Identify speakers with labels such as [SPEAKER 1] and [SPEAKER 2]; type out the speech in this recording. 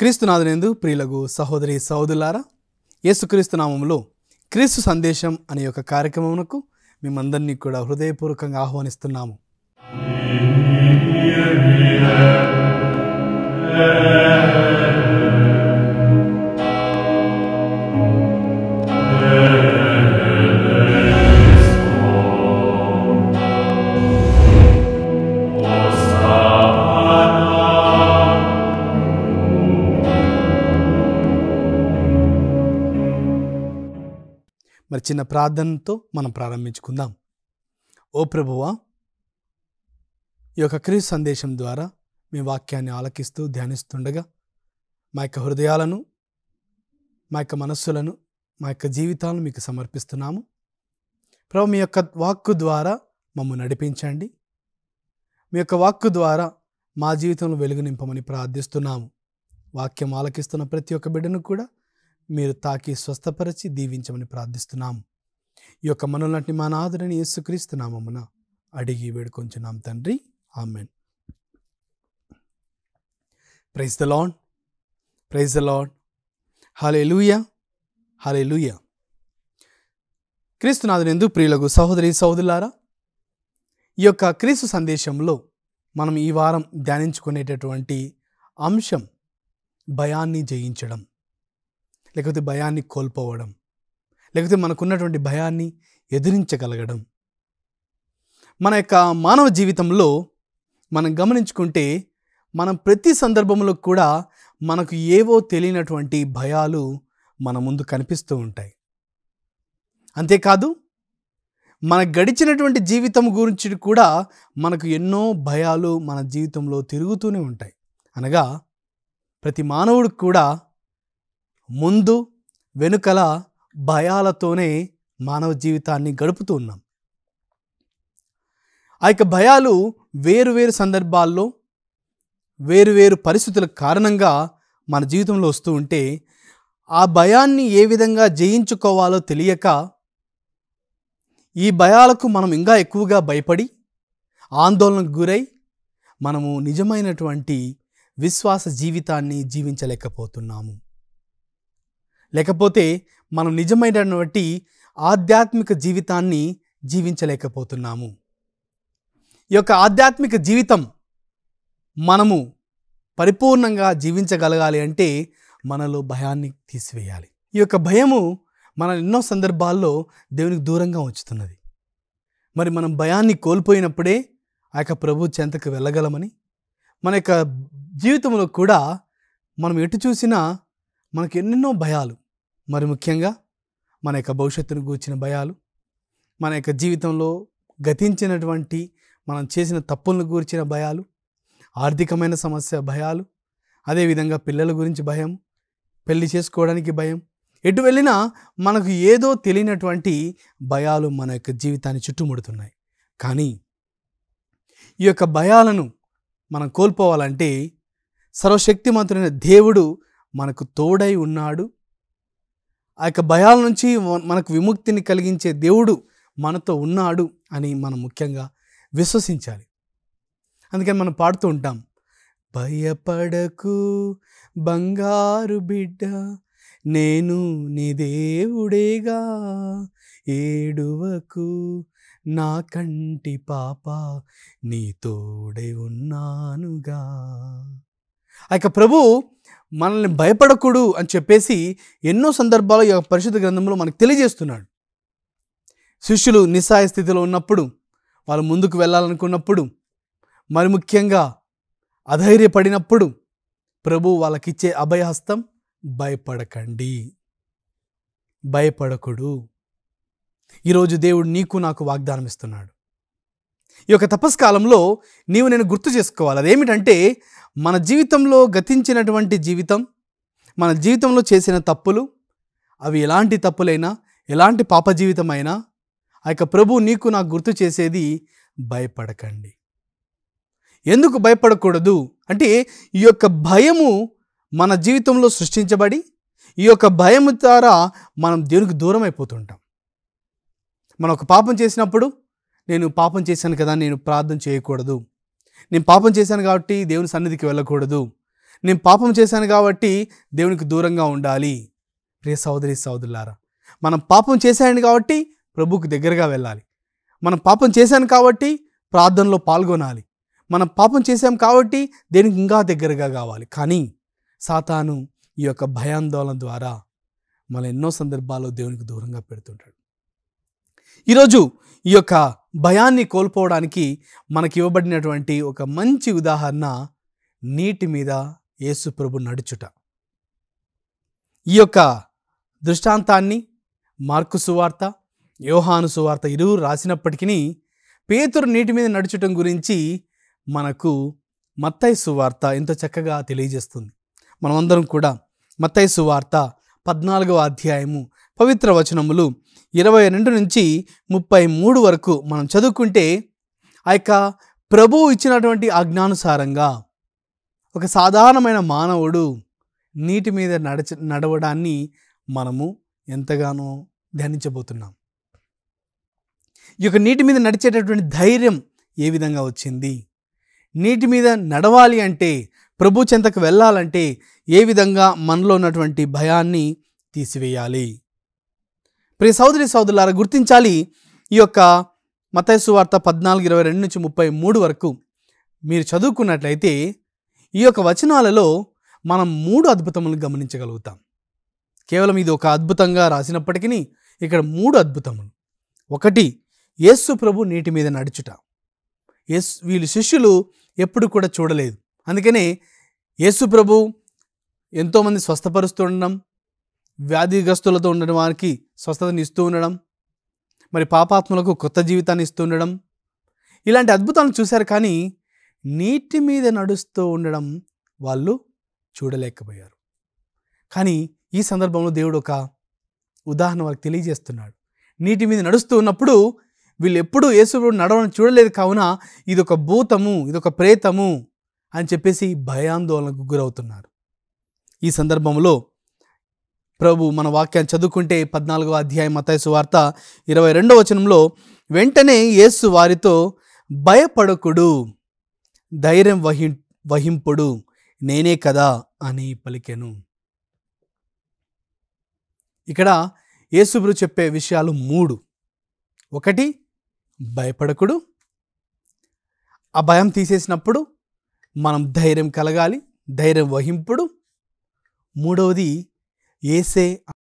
[SPEAKER 1] క్రీస్తునాథునేందు ప్రియులకు సహోదరి సహోదరులారా యేసుక్రీస్తు నామములో క్రీస్తు సందేశం అనే ఒక కార్యక్రమమునకు మేమందరినీ కూడా హృదయపూర్వకంగా ఆహ్వానిస్తున్నాము చిన్న ప్రార్థనతో మనం ప్రారంభించుకుందాం ఓ ప్రభువా ఈ యొక్క క్రీస్ సందేశం ద్వారా మీ వాక్యాన్ని ఆలకిస్తూ ధ్యానిస్తుండగా మా యొక్క హృదయాలను మా యొక్క మనస్సులను మా యొక్క జీవితాలను మీకు సమర్పిస్తున్నాము ప్రభు మీ యొక్క వాక్కు ద్వారా మమ్మల్ని నడిపించండి మీ యొక్క వాక్కు ద్వారా మా జీవితంలో వెలుగు నింపమని ప్రార్థిస్తున్నాము వాక్యం ఆలకిస్తున్న ప్రతి ఒక్క బిడ్డను కూడా మీరు తాకి స్వస్థపరచి దీవించమని ప్రార్థిస్తున్నాం ఈ యొక్క మనలాంటి మా నాదుడని యేసుక్రీస్తున్నామమున అడిగి వేడుకొంచున్నాం తండ్రి amen praise the Lord praise the Lord hallelujah హలే లూయా క్రీస్తునాథుని ఎందుకు ప్రియులకు సహోదరి సహోదరులారా ఈ యొక్క క్రీస్తు సందేశంలో మనం ఈ వారం ధ్యానించుకునేటటువంటి అంశం భయాన్ని జయించడం లేకపోతే భయాన్ని కోల్పోవడం లేకపోతే మనకున్నటువంటి భయాన్ని ఎదిరించగలగడం మన యొక్క మానవ జీవితంలో మనం గమనించుకుంటే మనం ప్రతి సందర్భంలో కూడా మనకు ఏవో తెలియనటువంటి భయాలు మన ముందు కనిపిస్తూ ఉంటాయి అంతేకాదు మన గడిచినటువంటి జీవితం గురించి కూడా మనకు ఎన్నో భయాలు మన జీవితంలో తిరుగుతూనే ఉంటాయి అనగా ప్రతి మానవుడికి కూడా ముందు వెనుకల భయాలతోనే మానవ జీవితాన్ని గడుపుతూ ఉన్నాం ఆ యొక్క భయాలు వేరువేరు సందర్భాల్లో వేరువేరు పరిస్థితుల కారణంగా మన జీవితంలో వస్తూ ఉంటే ఆ భయాన్ని ఏ విధంగా జయించుకోవాలో తెలియక ఈ భయాలకు మనం ఇంకా ఎక్కువగా భయపడి ఆందోళనకు గురై మనము నిజమైనటువంటి విశ్వాస జీవితాన్ని జీవించలేకపోతున్నాము లేకపోతే మనం నిజమైనటువంటి ఆధ్యాత్మిక జీవితాన్ని జీవించలేకపోతున్నాము ఈ యొక్క ఆధ్యాత్మిక జీవితం మనము పరిపూర్ణంగా జీవించగలగాలి అంటే మనలో భయాన్ని తీసివేయాలి ఈ యొక్క భయము మన ఎన్నో సందర్భాల్లో దేవునికి దూరంగా ఉంచుతున్నది మరి మనం భయాన్ని కోల్పోయినప్పుడే ఆ యొక్క ప్రభు చెంతకు వెళ్ళగలమని మన యొక్క జీవితంలో కూడా మనం ఎటు చూసినా మనకు ఎన్నెన్నో భయాలు మరి ముఖ్యంగా మన యొక్క భవిష్యత్తును గూర్చిన భయాలు మన యొక్క జీవితంలో గతించినటువంటి మనం చేసిన తప్పులను గూర్చిన భయాలు ఆర్థికమైన సమస్య భయాలు అదేవిధంగా పిల్లల గురించి భయం పెళ్లి చేసుకోవడానికి భయం ఎటు వెళ్ళినా మనకు ఏదో తెలియనటువంటి భయాలు మన యొక్క జీవితాన్ని చుట్టుముడుతున్నాయి కానీ ఈ యొక్క భయాలను మనం కోల్పోవాలంటే సర్వశక్తిమంతుడైన దేవుడు మనకు తోడై ఉన్నాడు ఆ యొక్క భయాల నుంచి మనకు విముక్తిని కలిగించే దేవుడు మనతో ఉన్నాడు అని మనం ముఖ్యంగా విశ్వసించాలి అందుకని మనం పాడుతూ ఉంటాం భయపడకు బంగారు బిడ్డ నేను నీ దేవుడేగా ఏడువకు నా కంటి పాప నీతోడే ఉన్నానుగా ఆ యొక్క ప్రభు మనల్ని భయపడకూడు అని చెప్పేసి ఎన్నో సందర్భాలు ఈ పరిశుద్ధ గ్రంథంలో మనకు తెలియజేస్తున్నాడు శిష్యులు నిస్సాయ స్థితిలో ఉన్నప్పుడు వాళ్ళు ముందుకు వెళ్ళాలనుకున్నప్పుడు మరి ముఖ్యంగా అధైర్యపడినప్పుడు ప్రభు వాళ్ళకిచ్చే అభయహస్తం భయపడకండి భయపడకుడు ఈరోజు దేవుడు నీకు నాకు వాగ్దానం ఇస్తున్నాడు ఈ యొక్క తపస్కాలంలో నీవు నేను గుర్తు చేసుకోవాలి అదేమిటంటే మన జీవితంలో గతించినటువంటి జీవితం మన జీవితంలో చేసిన తప్పులు అవి ఎలాంటి తప్పులైనా ఎలాంటి పాప జీవితమైనా ఆ యొక్క ప్రభు నీకు నాకు గుర్తు చేసేది భయపడకండి ఎందుకు భయపడకూడదు అంటే ఈ యొక్క భయము మన జీవితంలో సృష్టించబడి ఈ యొక్క భయం ద్వారా మనం దేనికి దూరం అయిపోతుంటాం మనం ఒక పాపం చేసినప్పుడు నేను పాపం చేశాను కదా నేను ప్రార్థన చేయకూడదు నేను పాపం చేశాను కాబట్టి దేవుని సన్నిధికి వెళ్ళకూడదు నేను పాపం చేశాను కాబట్టి దేవునికి దూరంగా ఉండాలి ప్రియ సహోదరి సహోదరులారా మనం పాపం చేశాను కాబట్టి ప్రభుకు దగ్గరగా వెళ్ళాలి మనం పాపం చేశాను కాబట్టి ప్రార్థనలో పాల్గొనాలి మనం పాపం చేశాం కాబట్టి దేనికి ఇంకా దగ్గరగా కావాలి కానీ సాతాను ఈ యొక్క భయాందోళన ద్వారా మన ఎన్నో సందర్భాల్లో దేవునికి దూరంగా పెడుతుంటాడు ఈరోజు ఈ యొక్క భయాన్ని కోల్పోవడానికి మనకి ఇవ్వబడినటువంటి ఒక మంచి ఉదాహరణ నీటి మీద యేసుప్రభు నడుచుట ఈ యొక్క దృష్టాంతాన్ని మార్కు సువార్త యోహాను సువార్త ఇరువురు రాసినప్పటికీ పేతురు నీటి మీద నడుచుటం గురించి మనకు మత్తయ్య సువార్త ఎంతో చక్కగా తెలియజేస్తుంది మనమందరం కూడా మత్తయ్య సువార్త పద్నాలుగవ అధ్యాయము పవిత్ర వచనములు ఇరవై రెండు నుంచి ముప్పై మూడు వరకు మనం చదువుకుంటే ఆ యొక్క ప్రభువు ఇచ్చినటువంటి ఆజ్ఞానుసారంగా ఒక సాధారణమైన మానవుడు నీటి మీద నడచ నడవడాన్ని మనము ఎంతగానో ధ్యానించబోతున్నాం ఈ యొక్క నీటి మీద నడిచేటటువంటి ధైర్యం ఏ విధంగా వచ్చింది నీటి మీద నడవాలి అంటే ప్రభు చెంతకు వెళ్ళాలంటే ఏ విధంగా మనలో ఉన్నటువంటి భయాన్ని తీసివేయాలి ప్రియ సౌదరి సోదరులారా గుర్తించాలి ఈ యొక్క మతైసు వార్త పద్నాలుగు ఇరవై రెండు నుంచి ముప్పై మూడు వరకు మీరు చదువుకున్నట్లయితే ఈ యొక్క వచనాలలో మనం మూడు అద్భుతములు గమనించగలుగుతాం కేవలం ఇది ఒక అద్భుతంగా రాసినప్పటికీ ఇక్కడ మూడు అద్భుతములు ఒకటి యేసు ప్రభు నీటి మీద నడుచుట ఎస్ వీళ్ళు శిష్యులు ఎప్పుడు కూడా చూడలేదు అందుకనే యేసు ప్రభు ఎంతోమంది స్వస్థపరుస్తుండడం వ్యాధిగ్రస్తులతో ఉండడం వారికి స్వస్థతను ఇస్తూ ఉండడం మరి పాపాత్మలకు కొత్త జీవితాన్ని ఇస్తూ ఉండడం ఇలాంటి అద్భుతాలను చూశారు కానీ నీటి మీద నడుస్తూ ఉండడం వాళ్ళు చూడలేకపోయారు కానీ ఈ సందర్భంలో దేవుడు ఒక ఉదాహరణ వాళ్ళకి తెలియజేస్తున్నాడు నీటి మీద నడుస్తూ ఉన్నప్పుడు వీళ్ళు ఎప్పుడూ యేసుడు నడవడం చూడలేదు కావున ఇది ఒక భూతము ఒక ప్రేతము అని చెప్పేసి భయాందోళనకు గురవుతున్నారు ఈ సందర్భంలో ప్రభు మన వాక్యాన్ని చదువుకుంటే పద్నాలుగో అధ్యాయం మతైసు వార్త ఇరవై రెండవ వచనంలో వెంటనే యేసు వారితో భయపడకుడు ధైర్యం వహి వహింపుడు నేనే కదా అని పలికెను ఇక్కడ యేసుబ్రు చెప్పే విషయాలు మూడు ఒకటి భయపడకుడు ఆ భయం తీసేసినప్పుడు మనం ధైర్యం కలగాలి ధైర్యం వహింపుడు మూడవది ఏసే